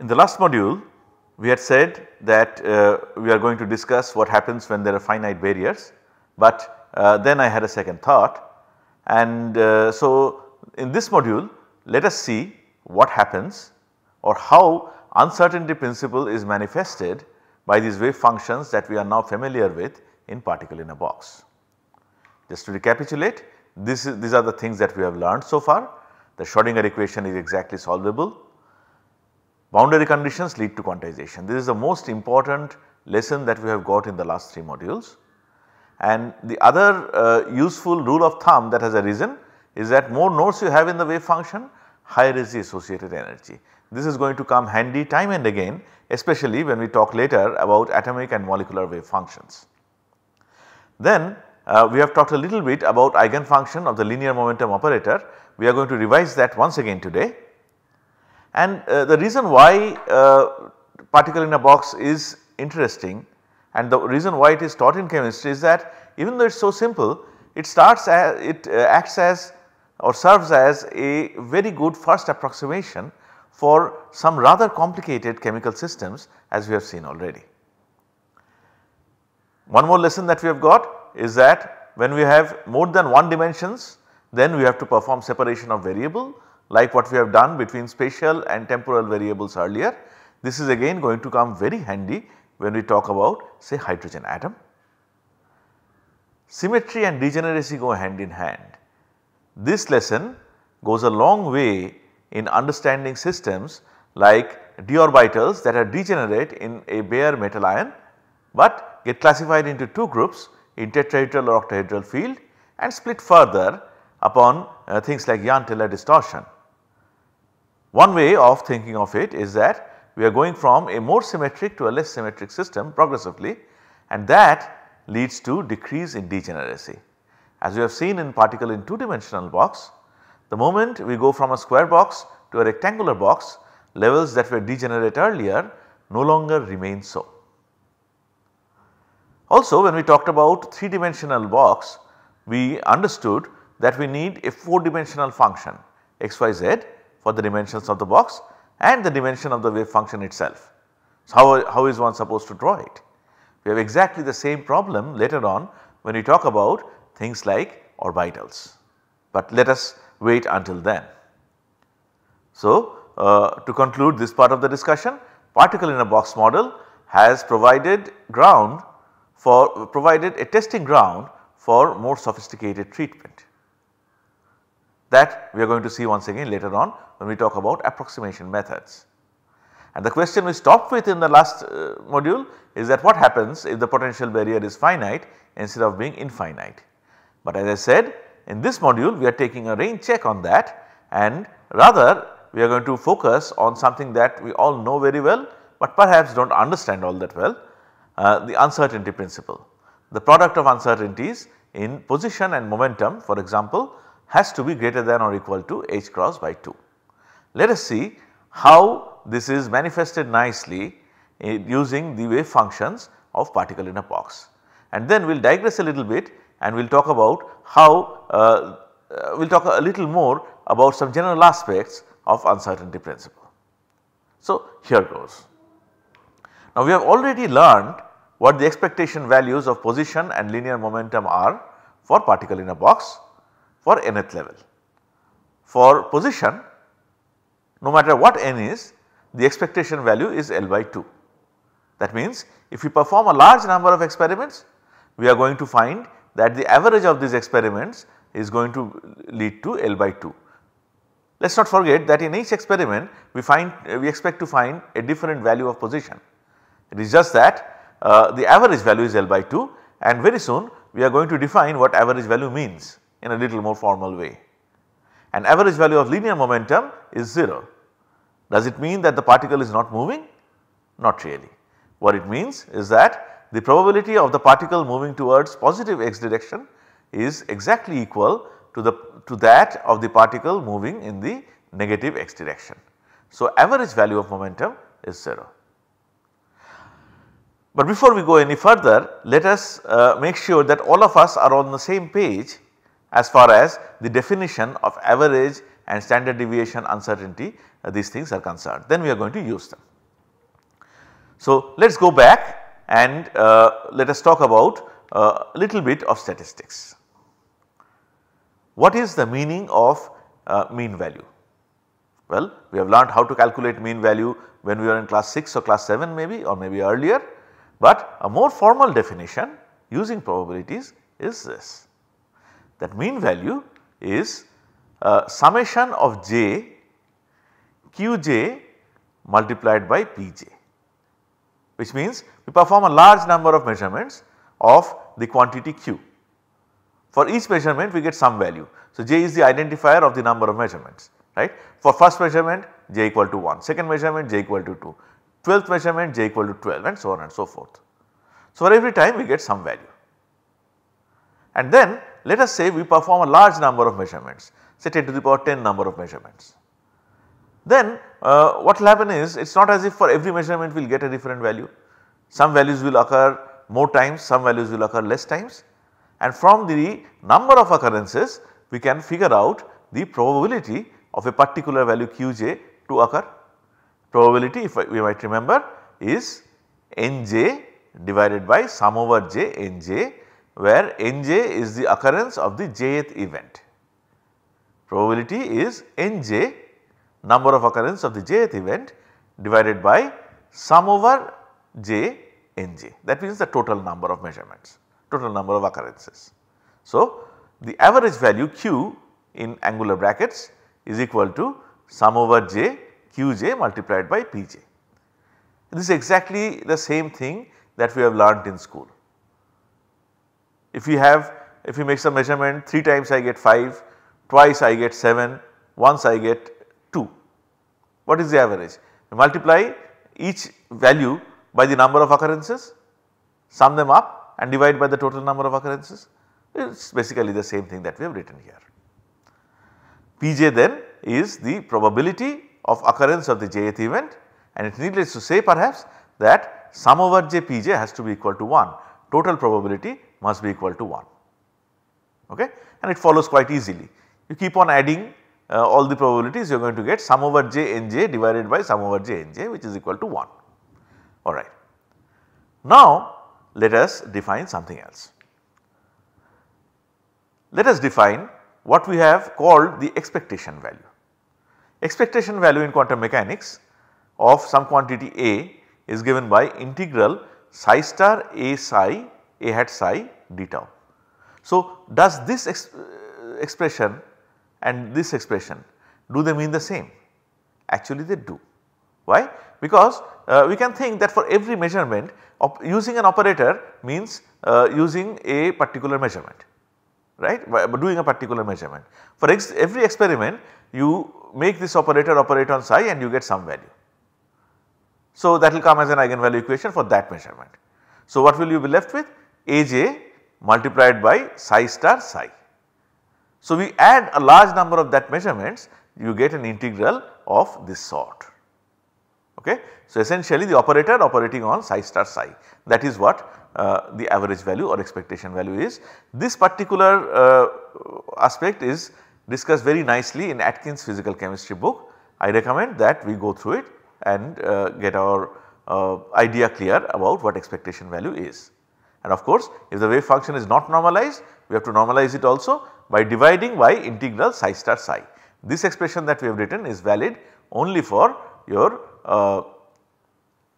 In the last module, we had said that uh, we are going to discuss what happens when there are finite barriers, but uh, then I had a second thought and uh, so in this module let us see what happens or how uncertainty principle is manifested by these wave functions that we are now familiar with in particle in a box. Just to recapitulate, is, these are the things that we have learned so far. The Schrodinger equation is exactly solvable Boundary conditions lead to quantization. This is the most important lesson that we have got in the last 3 modules. And the other uh, useful rule of thumb that has arisen is that more nodes you have in the wave function, higher is the associated energy. This is going to come handy time and again especially when we talk later about atomic and molecular wave functions. Then uh, we have talked a little bit about eigenfunction of the linear momentum operator. We are going to revise that once again today. And uh, the reason why uh, particle in a box is interesting and the reason why it is taught in chemistry is that even though it is so simple, it starts as, it uh, acts as or serves as a very good first approximation for some rather complicated chemical systems as we have seen already. One more lesson that we have got is that when we have more than one dimensions then we have to perform separation of variable like what we have done between spatial and temporal variables earlier. This is again going to come very handy when we talk about say hydrogen atom. Symmetry and degeneracy go hand in hand. This lesson goes a long way in understanding systems like d orbitals that are degenerate in a bare metal ion but get classified into two groups in tetrahedral or octahedral field and split further upon uh, things like Jahn-Teller distortion. One way of thinking of it is that we are going from a more symmetric to a less symmetric system progressively and that leads to decrease in degeneracy. As we have seen in particle in 2 dimensional box, the moment we go from a square box to a rectangular box levels that were degenerate earlier no longer remain so. Also when we talked about 3 dimensional box we understood that we need a 4 dimensional function x y z for the dimensions of the box and the dimension of the wave function itself. So, how, how is one supposed to draw it? We have exactly the same problem later on when we talk about things like orbitals, but let us wait until then. So, uh, to conclude this part of the discussion, particle in a box model has provided ground for provided a testing ground for more sophisticated treatment. That we are going to see once again later on when we talk about approximation methods. And the question we stopped with in the last uh, module is that what happens if the potential barrier is finite instead of being infinite. But as I said in this module we are taking a rain check on that and rather we are going to focus on something that we all know very well, but perhaps do not understand all that well uh, the uncertainty principle. The product of uncertainties in position and momentum for example has to be greater than or equal to h cross by 2. Let us see how this is manifested nicely using the wave functions of particle in a box. And then we will digress a little bit and we will talk about how uh, uh, we will talk a little more about some general aspects of uncertainty principle. So, here goes. Now, we have already learned what the expectation values of position and linear momentum are for particle in a box for nth level. For position no matter what n is the expectation value is L by 2. That means if we perform a large number of experiments we are going to find that the average of these experiments is going to lead to L by 2. Let us not forget that in each experiment we find we expect to find a different value of position. It is just that uh, the average value is L by 2 and very soon we are going to define what average value means in a little more formal way. An average value of linear momentum is 0. Does it mean that the particle is not moving? Not really. What it means is that the probability of the particle moving towards positive x direction is exactly equal to, the, to that of the particle moving in the negative x direction. So, average value of momentum is 0. But before we go any further, let us uh, make sure that all of us are on the same page as far as the definition of average and standard deviation uncertainty uh, these things are concerned then we are going to use them. So, let us go back and uh, let us talk about a uh, little bit of statistics. What is the meaning of uh, mean value? Well, we have learned how to calculate mean value when we were in class 6 or class 7 maybe or maybe earlier, but a more formal definition using probabilities is this. That mean value is uh, summation of j qj multiplied by pj which means we perform a large number of measurements of the quantity q. For each measurement we get some value. So, j is the identifier of the number of measurements right. For first measurement j equal to 1, second measurement j equal to 2, 12th measurement j equal to 12 and so on and so forth. So, for every time we get some value and then let us say we perform a large number of measurements say 10 to the power 10 number of measurements. Then uh, what will happen is it is not as if for every measurement we will get a different value. Some values will occur more times, some values will occur less times and from the number of occurrences we can figure out the probability of a particular value qj to occur. Probability if we might remember is nj divided by sum over j nj where nj is the occurrence of the jth event. Probability is nj number of occurrence of the jth event divided by sum over j nj that means the total number of measurements, total number of occurrences. So, the average value q in angular brackets is equal to sum over j qj multiplied by pj. This is exactly the same thing that we have learnt in school. If you have, if you make some measurement 3 times I get 5, twice I get 7, once I get 2. What is the average? You multiply each value by the number of occurrences, sum them up and divide by the total number of occurrences. It is basically the same thing that we have written here. Pj then is the probability of occurrence of the jth event and it needless to say perhaps that sum over j pj has to be equal to 1 total probability must be equal to 1 okay and it follows quite easily. You keep on adding uh, all the probabilities you are going to get sum over j nj divided by sum over j nj which is equal to 1 alright. Now let us define something else. Let us define what we have called the expectation value. Expectation value in quantum mechanics of some quantity A is given by integral psi star A psi a hat psi d tau. So, does this ex uh, expression and this expression do they mean the same? Actually they do. Why? Because uh, we can think that for every measurement using an operator means uh, using a particular measurement right by doing a particular measurement. For ex every experiment you make this operator operate on psi and you get some value. So, that will come as an eigenvalue equation for that measurement. So, what will you be left with? Aj multiplied by psi star psi. So, we add a large number of that measurements you get an integral of this sort. Okay. So, essentially the operator operating on psi star psi that is what uh, the average value or expectation value is. This particular uh, aspect is discussed very nicely in Atkins physical chemistry book. I recommend that we go through it and uh, get our uh, idea clear about what expectation value is. And of course, if the wave function is not normalized, we have to normalize it also by dividing by integral psi star psi. This expression that we have written is valid only for your uh,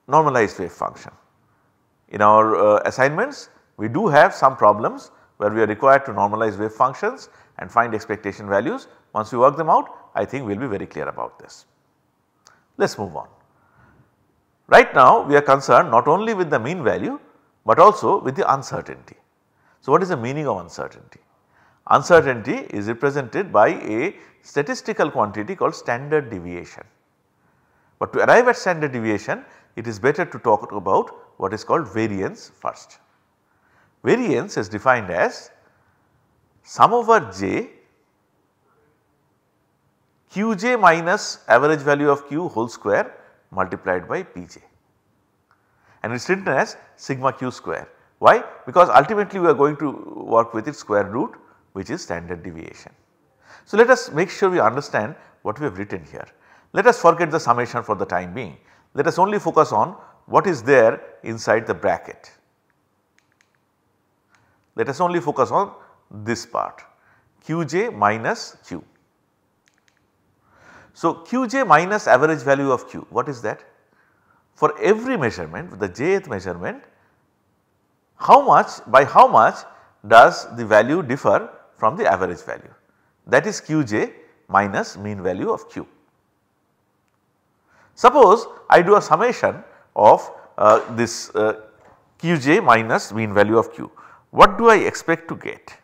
normalized wave function. In our uh, assignments, we do have some problems where we are required to normalize wave functions and find expectation values. Once we work them out, I think we will be very clear about this. Let us move on. Right now, we are concerned not only with the mean value, but also with the uncertainty. So, what is the meaning of uncertainty? Uncertainty is represented by a statistical quantity called standard deviation. But to arrive at standard deviation, it is better to talk about what is called variance first. Variance is defined as sum over j qj minus average value of q whole square multiplied by pj and it is written as sigma q square. Why? Because ultimately we are going to work with its square root which is standard deviation. So, let us make sure we understand what we have written here. Let us forget the summation for the time being. Let us only focus on what is there inside the bracket. Let us only focus on this part qj minus q. So, qj minus average value of q what is that? for every measurement the jth measurement how much by how much does the value differ from the average value that is qj minus mean value of q. Suppose I do a summation of uh, this uh, qj minus mean value of q what do I expect to get?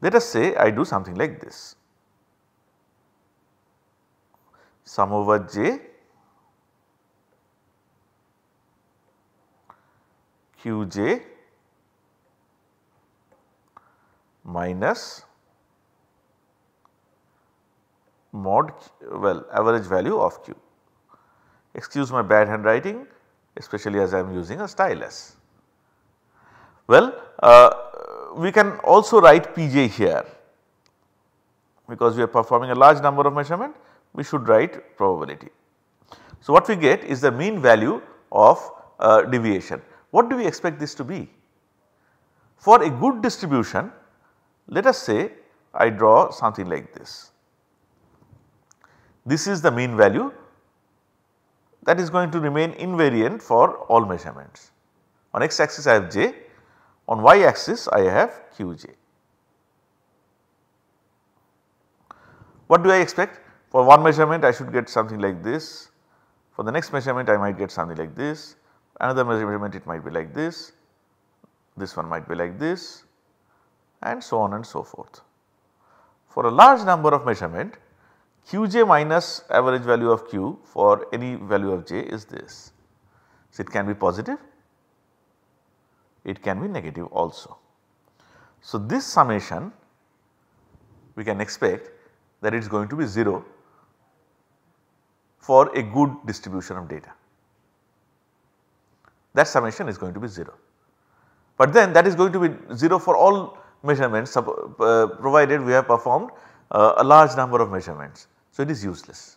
Let us say I do something like this. sum over j qj minus mod well average value of q. Excuse my bad handwriting especially as I am using a stylus. Well uh, we can also write Pj here because we are performing a large number of measurement we should write probability. So, what we get is the mean value of uh, deviation. What do we expect this to be? For a good distribution, let us say I draw something like this. This is the mean value that is going to remain invariant for all measurements. On x axis I have j, on y axis I have qj. What do I expect? For one measurement I should get something like this, for the next measurement I might get something like this, another measurement it might be like this, this one might be like this and so on and so forth. For a large number of measurement Qj minus average value of Q for any value of j is this. So, it can be positive, it can be negative also. So, this summation we can expect that it is going to be 0 for a good distribution of data. That summation is going to be 0. But then that is going to be 0 for all measurements uh, provided we have performed uh, a large number of measurements. So, it is useless.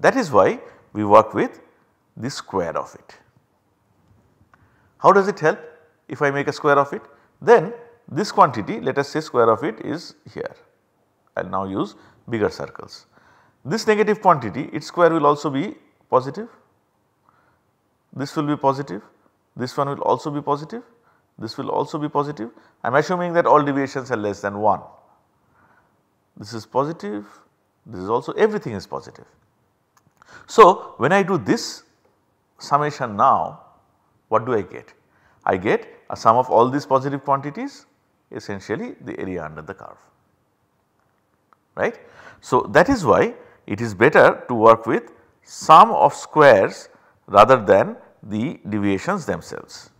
That is why we work with the square of it. How does it help if I make a square of it? Then this quantity let us say square of it is here. I will now use bigger circles. This negative quantity its square will also be positive, this will be positive, this one will also be positive, this will also be positive. I am assuming that all deviations are less than 1. This is positive, this is also everything is positive. So, when I do this summation now, what do I get? I get a sum of all these positive quantities essentially the area under the curve right. So, that is why it is better to work with sum of squares rather than the deviations themselves.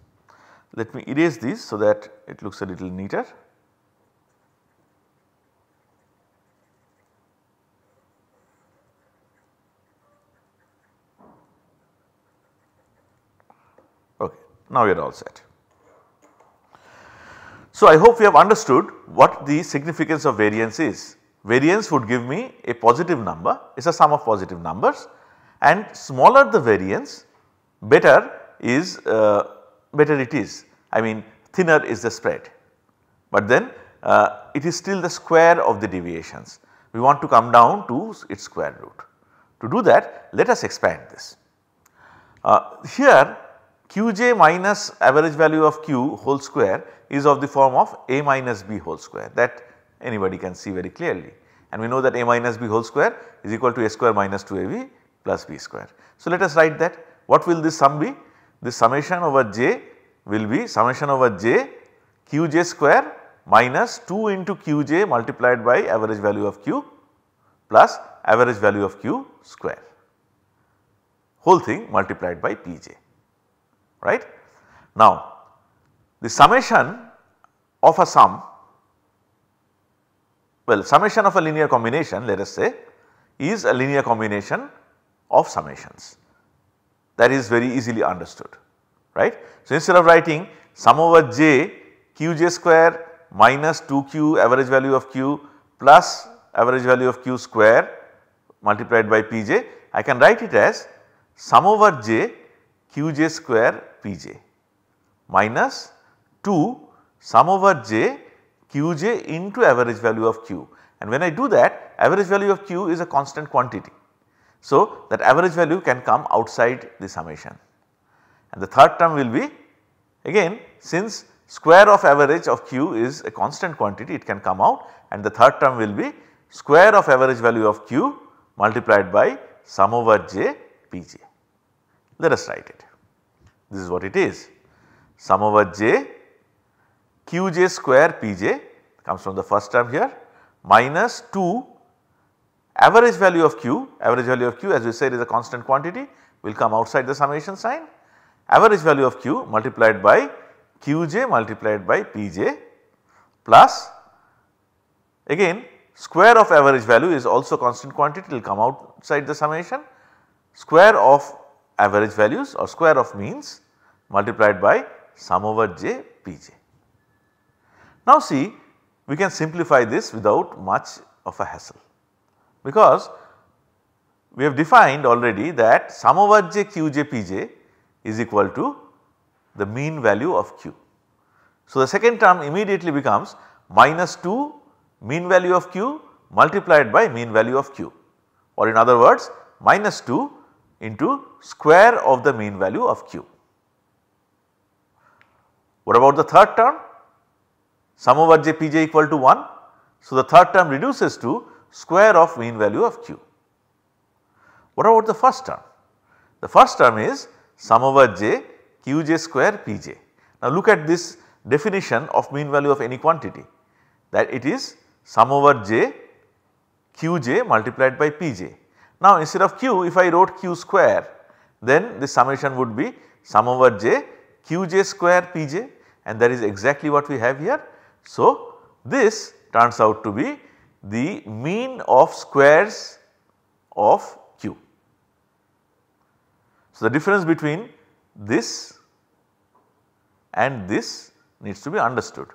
Let me erase this so that it looks a little neater. Okay, now we are all set. So, I hope we have understood what the significance of variance is variance would give me a positive number it is a sum of positive numbers and smaller the variance better is uh, better it is I mean thinner is the spread but then uh, it is still the square of the deviations we want to come down to its square root. To do that let us expand this. Uh, here qj minus average value of q whole square is of the form of a minus b whole square that anybody can see very clearly and we know that a minus b whole square is equal to a square minus 2ab plus b square. So, let us write that what will this sum be? This summation over j will be summation over j qj square minus 2 into qj multiplied by average value of q plus average value of q square whole thing multiplied by pj right. Now the summation of a sum well, summation of a linear combination let us say is a linear combination of summations that is very easily understood right. So, instead of writing sum over j q j square minus 2q average value of q plus average value of q square multiplied by pj I can write it as sum over j q j square pj minus 2 sum over j Qj into average value of Q and when I do that average value of Q is a constant quantity. So, that average value can come outside the summation and the third term will be again since square of average of Q is a constant quantity it can come out and the third term will be square of average value of Q multiplied by sum over j Pj. Let us write it. This is what it is sum over j qj square pj comes from the first term here minus 2 average value of q, average value of q as we said is a constant quantity will come outside the summation sign, average value of q multiplied by qj multiplied by pj plus again square of average value is also constant quantity will come outside the summation square of average values or square of means multiplied by sum over j pj. Now see we can simplify this without much of a hassle because we have defined already that sum over j q j p j is equal to the mean value of q. So, the second term immediately becomes minus 2 mean value of q multiplied by mean value of q or in other words minus 2 into square of the mean value of q. What about the third term? sum over j p j equal to 1. So, the third term reduces to square of mean value of q. What about the first term? The first term is sum over j q j square p j. Now, look at this definition of mean value of any quantity that it is sum over j q j multiplied by p j. Now, instead of q if I wrote q square then the summation would be sum over j q j square p j and that is exactly what we have here so, this turns out to be the mean of squares of Q. So, the difference between this and this needs to be understood.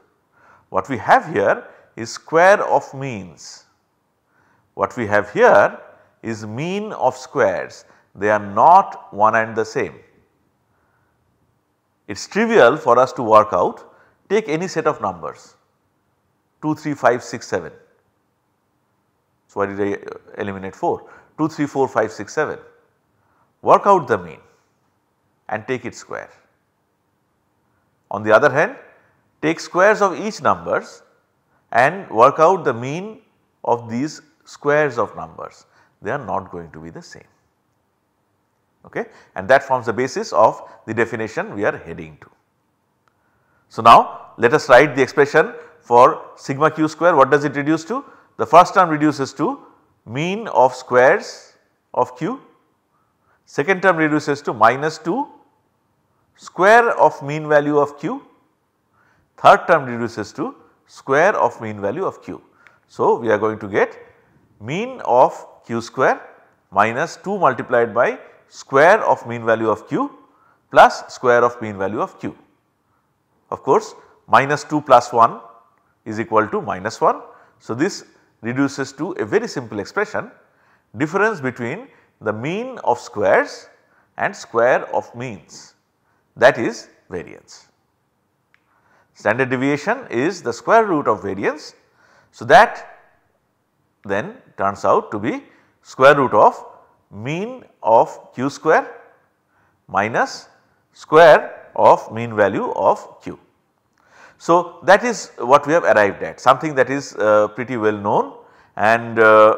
What we have here is square of means. What we have here is mean of squares. They are not one and the same. It is trivial for us to work out take any set of numbers 2, 3, 5, 6, 7. So, why did I eliminate 4? 2, 3, 4, 5, 6, 7. Work out the mean and take its square. On the other hand, take squares of each numbers and work out the mean of these squares of numbers. They are not going to be the same. Okay? And that forms the basis of the definition we are heading to. So, now let us write the expression for sigma q square what does it reduce to? The first term reduces to mean of squares of q, second term reduces to minus 2 square of mean value of q, third term reduces to square of mean value of q. So, we are going to get mean of q square minus 2 multiplied by square of mean value of q plus square of mean value of q. Of course, minus 2 plus 1 is equal to minus 1. So, this reduces to a very simple expression difference between the mean of squares and square of means that is variance. Standard deviation is the square root of variance. So, that then turns out to be square root of mean of q square minus square of mean value of q. So, that is what we have arrived at something that is uh, pretty well known and uh,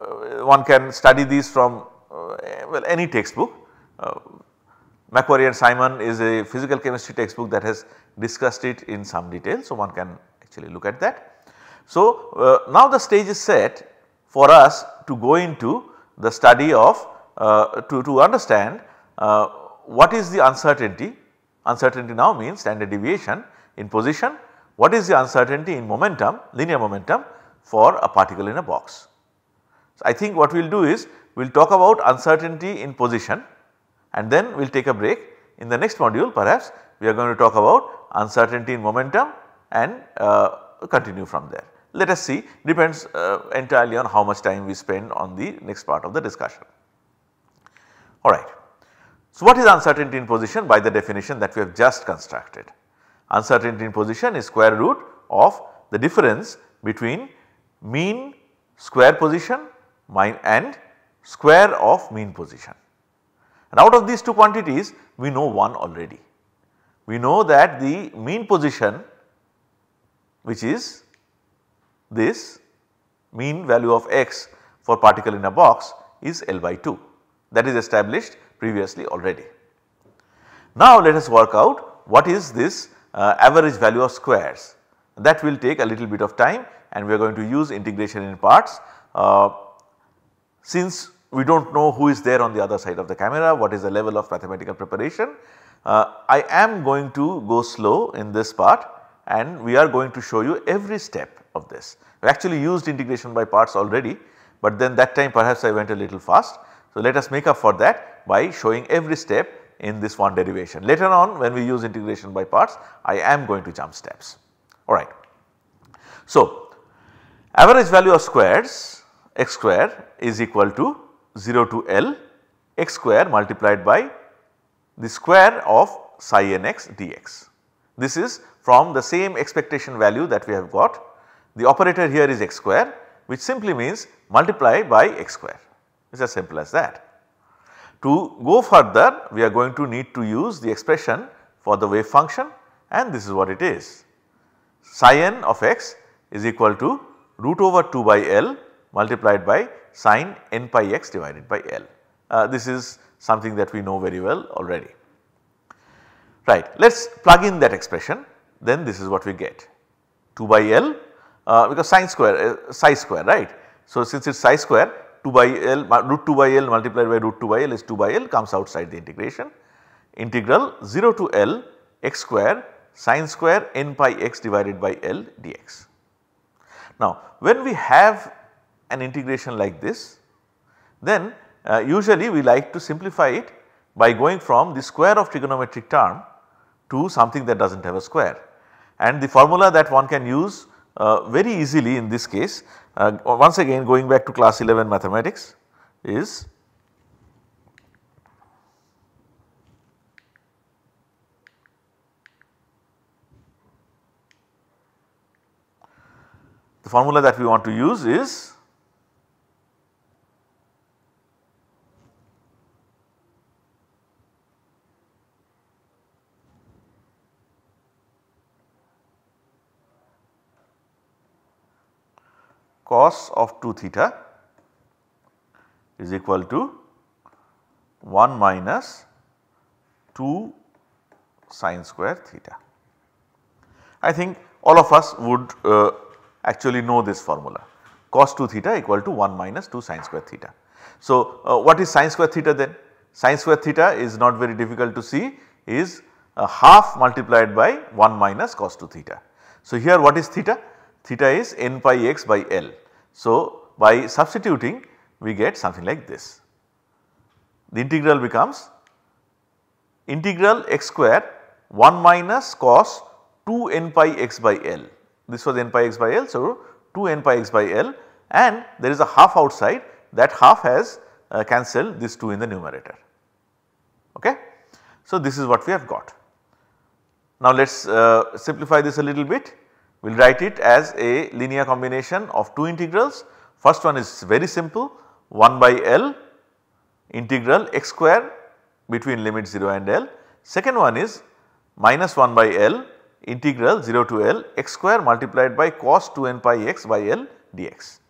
uh one can study these from uh, well any textbook. Uh, Macquarie and Simon is a physical chemistry textbook that has discussed it in some detail. So, one can actually look at that. So, now the stage is set for us to go into the study of to, to understand what is the uncertainty uncertainty now means standard deviation in position, what is the uncertainty in momentum, linear momentum for a particle in a box. So, I think what we will do is we will talk about uncertainty in position and then we will take a break. In the next module perhaps we are going to talk about uncertainty in momentum and uh, continue from there. Let us see depends uh, entirely on how much time we spend on the next part of the discussion. Alright. So, what is uncertainty in position by the definition that we have just constructed? uncertainty in position is square root of the difference between mean square position and square of mean position. And out of these two quantities we know one already. We know that the mean position which is this mean value of x for particle in a box is L by 2 that is established previously already. Now let us work out what is this uh, average value of squares. That will take a little bit of time and we are going to use integration in parts. Uh, since we do not know who is there on the other side of the camera, what is the level of mathematical preparation. Uh, I am going to go slow in this part and we are going to show you every step of this. We actually used integration by parts already, but then that time perhaps I went a little fast. So, let us make up for that by showing every step in this one derivation. Later on when we use integration by parts I am going to jump steps alright. So average value of squares x square is equal to 0 to L x square multiplied by the square of psi n x dx. This is from the same expectation value that we have got. The operator here is x square which simply means multiply by x square it is as simple as that. To go further we are going to need to use the expression for the wave function and this is what it is. Psi n of x is equal to root over 2 by L multiplied by sine n pi x divided by L. Uh, this is something that we know very well already. Right, let us plug in that expression then this is what we get 2 by L uh, because sine square uh, psi square right. So, since it is psi square 2 by L root 2 by L multiplied by root 2 by L is 2 by L comes outside the integration. Integral 0 to L x square sine square n pi x divided by L dx. Now when we have an integration like this then uh, usually we like to simplify it by going from the square of trigonometric term to something that does not have a square. And the formula that one can use uh, very easily in this case uh, once again going back to class 11 mathematics is the formula that we want to use is cos of 2 theta is equal to 1 minus 2 sine square theta. I think all of us would uh, actually know this formula cos 2 theta equal to 1 minus 2 sine square theta. So, uh, what is sine square theta then? Sine square theta is not very difficult to see is a uh, half multiplied by 1 minus cos 2 theta. So, here what is theta? Theta is n pi x by L. So, by substituting we get something like this. The integral becomes integral x square 1 minus cos 2 n pi x by L. This was n pi x by L. So, 2 n pi x by L and there is a half outside that half has uh, cancelled this 2 in the numerator. Okay? So, this is what we have got. Now, let us uh, simplify this a little bit. We will write it as a linear combination of two integrals. First one is very simple 1 by L integral x square between limit 0 and L. Second one is minus 1 by L integral 0 to L x square multiplied by cos 2 n pi x by L dx.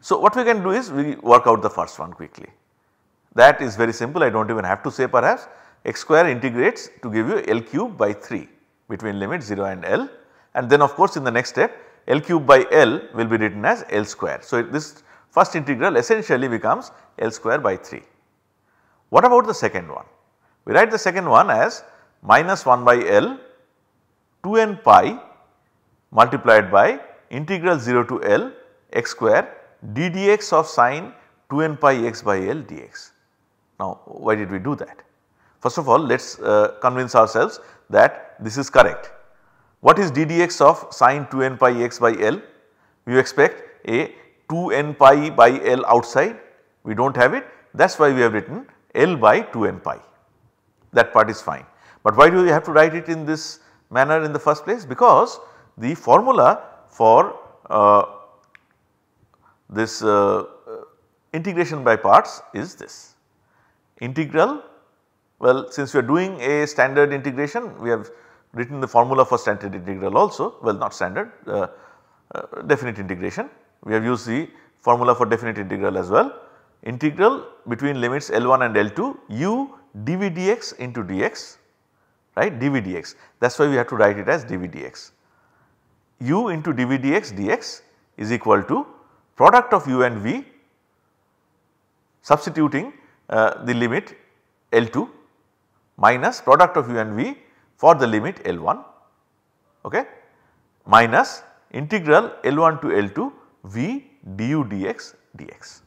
So, what we can do is we work out the first one quickly. That is very simple I do not even have to say perhaps x square integrates to give you L cube by 3 between limit 0 and L and then of course in the next step L cube by L will be written as L square. So, this first integral essentially becomes L square by 3. What about the second one? We write the second one as minus 1 by L 2n pi multiplied by integral 0 to L x square d dx of sine 2n pi x by L dx. Now, why did we do that? First of all, let us uh, convince ourselves that this is correct what is ddx of sine 2n pi x by L? You expect a 2n pi by L outside, we do not have it that is why we have written L by 2n pi that part is fine. But why do we have to write it in this manner in the first place? Because the formula for uh, this uh, integration by parts is this integral well since we are doing a standard integration we have written the formula for standard integral also well not standard uh, uh, definite integration. We have used the formula for definite integral as well. Integral between limits L1 and L2 u dv dx into dx right dv dx that is why we have to write it as dv dx. u into dv dx dx is equal to product of u and v substituting uh, the limit L2 minus product of u and v for the limit L1 okay, minus integral L1 to L2 V du dx dx.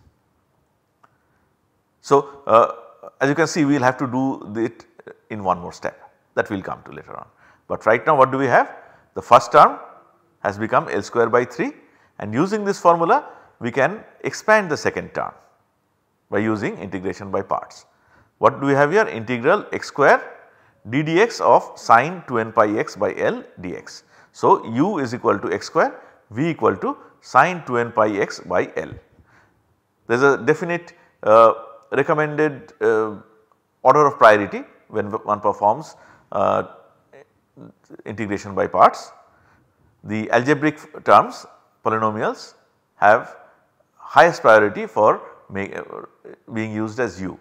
So, uh, as you can see we will have to do it in one more step that we will come to later on. But right now what do we have? The first term has become L square by 3 and using this formula we can expand the second term by using integration by parts. What do we have here? Integral x square ddx of sine 2n pi x by L dx. So, u is equal to x square, v equal to sine 2n pi x by L. There is a definite uh, recommended uh, order of priority when one performs uh, integration by parts. The algebraic terms polynomials have highest priority for uh, being used as u.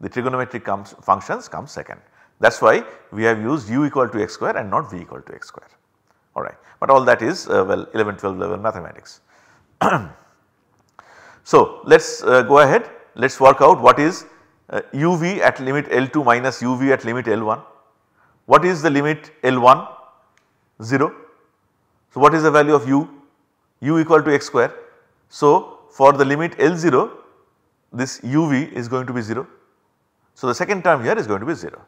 The trigonometric comes, functions come second. That is why we have used u equal to x square and not v equal to x square alright. But all that is uh, well 11, 12 level mathematics. so let us uh, go ahead let us work out what is uh, uv at limit L2 minus uv at limit L1. What is the limit L1? 0. So what is the value of u? u equal to x square. So for the limit L0 this uv is going to be 0. So the second term here is going to be 0.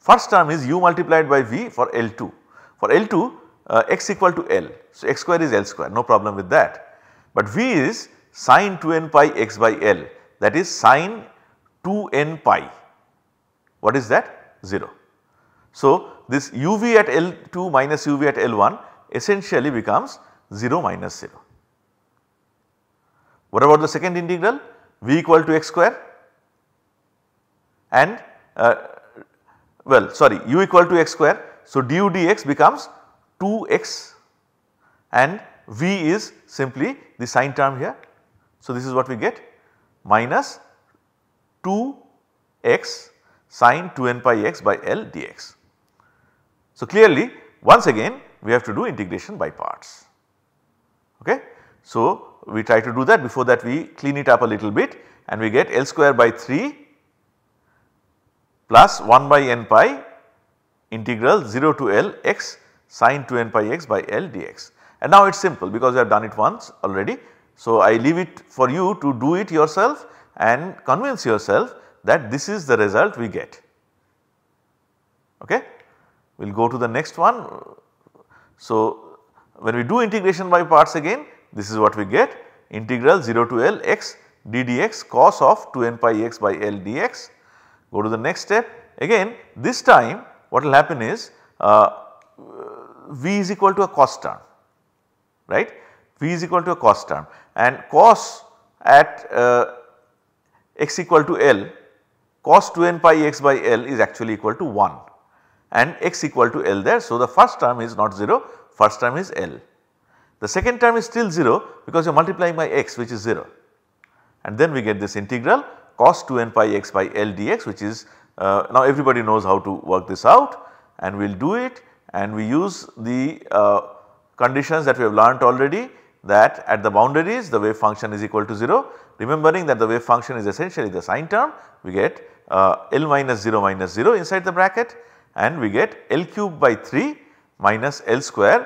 First term is u multiplied by v for L2. For L2 uh, x equal to L. So, x square is L square no problem with that. But v is sine 2n pi x by L that is sine 2n pi. What is that? 0. So, this uv at L2 minus uv at L1 essentially becomes 0 minus 0. What about the second integral? v equal to x square and uh, well sorry u equal to x square. So, du dx becomes 2x and v is simply the sine term here. So, this is what we get minus 2x sine 2n pi x by L dx. So, clearly once again we have to do integration by parts. Okay. So, we try to do that before that we clean it up a little bit and we get L square by 3 plus 1 by n pi integral 0 to L x sine 2 n pi x by L dx. And now it is simple because I have done it once already. So, I leave it for you to do it yourself and convince yourself that this is the result we get. Okay. We will go to the next one. So, when we do integration by parts again this is what we get integral 0 to L x d dx cos of 2 n pi x by L dx Go to the next step again this time what will happen is uh, V is equal to a cost term right V is equal to a cost term and cos at uh, x equal to L cos 2n pi x by L is actually equal to 1 and x equal to L there. So, the first term is not 0 first term is L. The second term is still 0 because you are multiplying by x which is 0 and then we get this integral cos 2 n pi x by L dx which is uh, now everybody knows how to work this out and we will do it and we use the uh, conditions that we have learnt already that at the boundaries the wave function is equal to 0 remembering that the wave function is essentially the sine term we get uh, L minus 0 minus 0 inside the bracket and we get L cube by 3 minus L square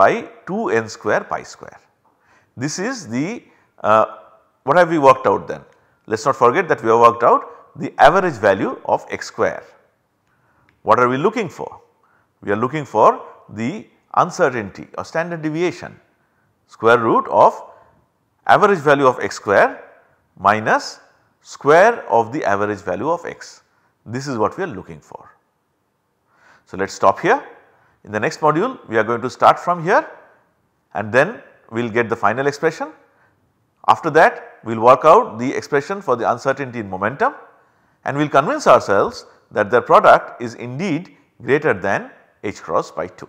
by 2 n square pi square. This is the uh, what have we worked out then let us not forget that we have worked out the average value of x square. What are we looking for? We are looking for the uncertainty or standard deviation square root of average value of x square minus square of the average value of x. This is what we are looking for. So, let us stop here. In the next module we are going to start from here and then we will get the final expression. After that we will work out the expression for the uncertainty in momentum and we will convince ourselves that their product is indeed greater than h cross by 2.